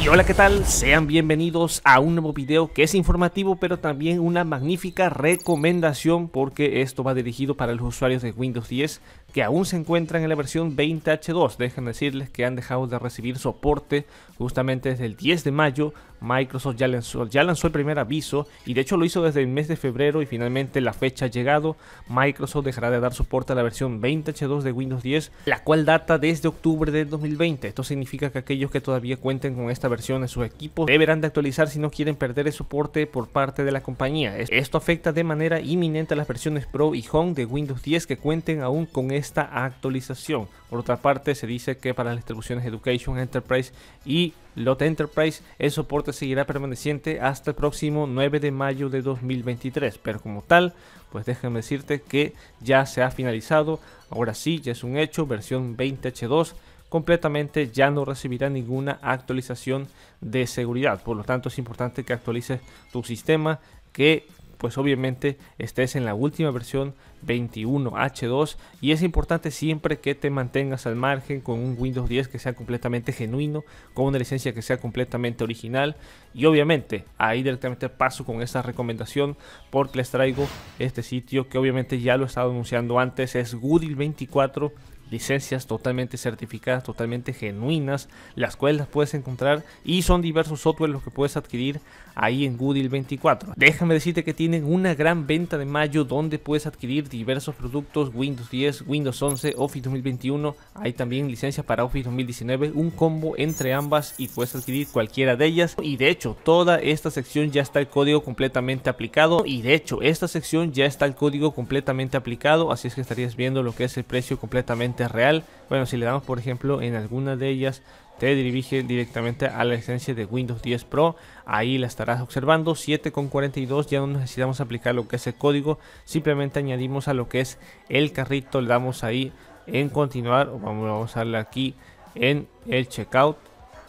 Y hola qué tal, sean bienvenidos a un nuevo video que es informativo pero también una magnífica recomendación porque esto va dirigido para los usuarios de Windows 10 que aún se encuentran en la versión 20H2. Dejen decirles que han dejado de recibir soporte justamente desde el 10 de mayo. Microsoft ya lanzó, ya lanzó el primer aviso y de hecho lo hizo desde el mes de febrero y finalmente la fecha ha llegado. Microsoft dejará de dar soporte a la versión 20H2 de Windows 10, la cual data desde octubre de 2020. Esto significa que aquellos que todavía cuenten con esta versión en sus equipos deberán de actualizar si no quieren perder el soporte por parte de la compañía. Esto afecta de manera inminente a las versiones Pro y Home de Windows 10 que cuenten aún con esta actualización. Por otra parte, se dice que para las distribuciones Education Enterprise y Lot Enterprise, el soporte seguirá permaneciente hasta el próximo 9 de mayo de 2023. Pero como tal, pues déjenme decirte que ya se ha finalizado. Ahora sí, ya es un hecho, versión 20H2 completamente ya no recibirá ninguna actualización de seguridad. Por lo tanto, es importante que actualices tu sistema, que pues obviamente estés en la última versión 21H2 y es importante siempre que te mantengas al margen con un Windows 10 que sea completamente genuino, con una licencia que sea completamente original y obviamente ahí directamente paso con esta recomendación porque les traigo este sitio que obviamente ya lo he estado anunciando antes, es Goodil 24 licencias totalmente certificadas, totalmente genuinas, las cuales las puedes encontrar y son diversos software los que puedes adquirir ahí en Google 24. Déjame decirte que tienen una gran venta de mayo donde puedes adquirir diversos productos Windows 10, Windows 11, Office 2021, hay también licencia para Office 2019, un combo entre ambas y puedes adquirir cualquiera de ellas y de hecho toda esta sección ya está el código completamente aplicado y de hecho esta sección ya está el código completamente aplicado así es que estarías viendo lo que es el precio completamente real. Bueno, si le damos por ejemplo en alguna de ellas te dirige directamente a la esencia de Windows 10 Pro. Ahí la estarás observando. 7.42 ya no necesitamos aplicar lo que es el código. Simplemente añadimos a lo que es el carrito. Le damos ahí en continuar. vamos, a usarla aquí en el checkout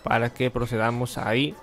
para que procedamos ahí.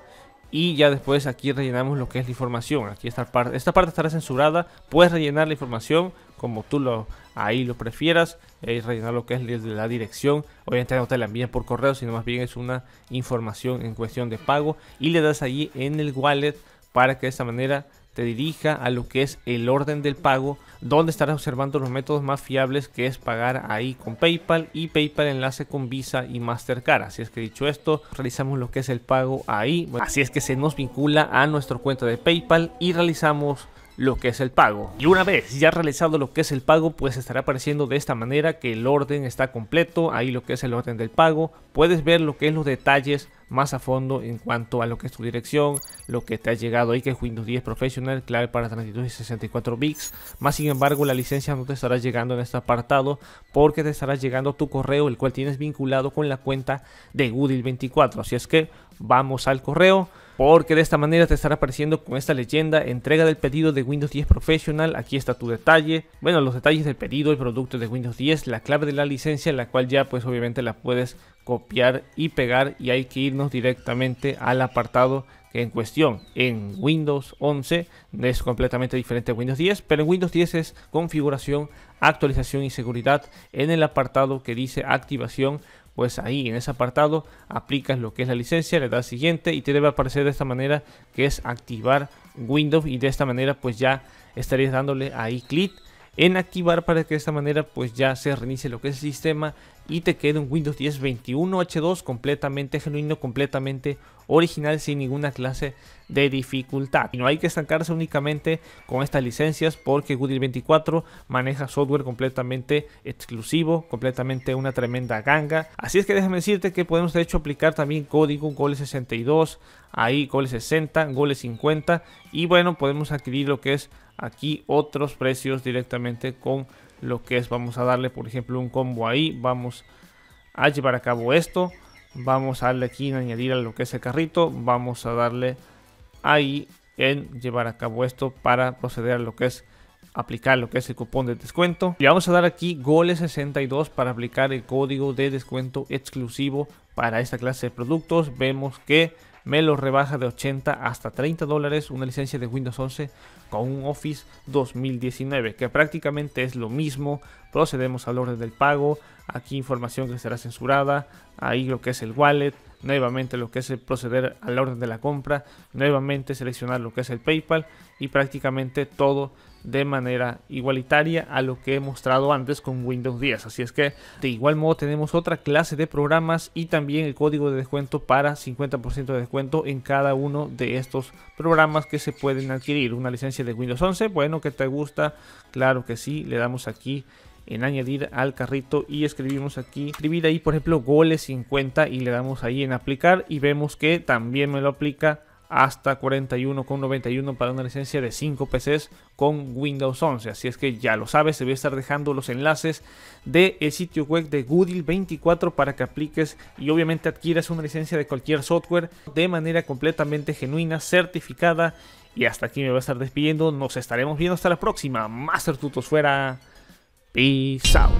Y ya después aquí rellenamos lo que es la información. Aquí esta parte, esta parte estará censurada. Puedes rellenar la información como tú lo, ahí lo prefieras, y rellenar lo que es la dirección. Obviamente no te la envían por correo, sino más bien es una información en cuestión de pago y le das allí en el wallet para que de esta manera te dirija a lo que es el orden del pago, donde estarás observando los métodos más fiables que es pagar ahí con PayPal y PayPal enlace con Visa y Mastercard. Así es que dicho esto, realizamos lo que es el pago ahí. Así es que se nos vincula a nuestro cuenta de PayPal y realizamos lo que es el pago. Y una vez ya realizado lo que es el pago, pues estará apareciendo de esta manera que el orden está completo, ahí lo que es el orden del pago, puedes ver lo que es los detalles más a fondo en cuanto a lo que es tu dirección, lo que te ha llegado ahí que es Windows 10 Professional, clave para 32 y 64 bits, más sin embargo la licencia no te estará llegando en este apartado porque te estará llegando tu correo el cual tienes vinculado con la cuenta de Goodil 24, así es que vamos al correo porque de esta manera te estará apareciendo con esta leyenda entrega del pedido de Windows 10 Professional, aquí está tu detalle, bueno los detalles del pedido, el producto de Windows 10, la clave de la licencia, la cual ya pues obviamente la puedes copiar y pegar y hay que irnos directamente al apartado que en cuestión en Windows 11 es completamente diferente a Windows 10, pero en Windows 10 es configuración, actualización y seguridad en el apartado que dice activación pues ahí en ese apartado aplicas lo que es la licencia, le das siguiente y te debe aparecer de esta manera que es activar Windows y de esta manera pues ya estarías dándole ahí clic en activar para que de esta manera pues ya se reinicie lo que es el sistema y te queda un Windows 10 21H2 completamente genuino, completamente original sin ninguna clase de dificultad. Y no hay que estancarse únicamente con estas licencias porque Goodil 24 maneja software completamente exclusivo, completamente una tremenda ganga. Así es que déjame decirte que podemos de hecho aplicar también código Gole 62, ahí Gole 60, Gole 50 y bueno, podemos adquirir lo que es aquí otros precios directamente con lo que es vamos a darle por ejemplo un combo ahí vamos a llevar a cabo esto vamos a darle aquí en añadir a lo que es el carrito vamos a darle ahí en llevar a cabo esto para proceder a lo que es aplicar lo que es el cupón de descuento y vamos a dar aquí goles 62 para aplicar el código de descuento exclusivo para esta clase de productos vemos que me lo rebaja de 80 hasta 30 dólares una licencia de Windows 11 con un Office 2019, que prácticamente es lo mismo. Procedemos al orden del pago, aquí información que será censurada, ahí lo que es el wallet, nuevamente lo que es el proceder la orden de la compra, nuevamente seleccionar lo que es el PayPal y prácticamente todo de manera igualitaria a lo que he mostrado antes con Windows 10. Así es que de igual modo tenemos otra clase de programas y también el código de descuento para 50% de descuento en cada uno de estos programas que se pueden adquirir. Una licencia de Windows 11, bueno, que te gusta, claro que sí, le damos aquí en añadir al carrito y escribimos aquí, escribir ahí por ejemplo goles 50 y le damos ahí en aplicar y vemos que también me lo aplica hasta 41,91 para una licencia de 5 PCs con Windows 11. Así es que ya lo sabes, te voy a estar dejando los enlaces del el sitio web de Goodil24 para que apliques y obviamente adquieras una licencia de cualquier software de manera completamente genuina, certificada. Y hasta aquí me voy a estar despidiendo. Nos estaremos viendo hasta la próxima. Master Tutos fuera. 地上。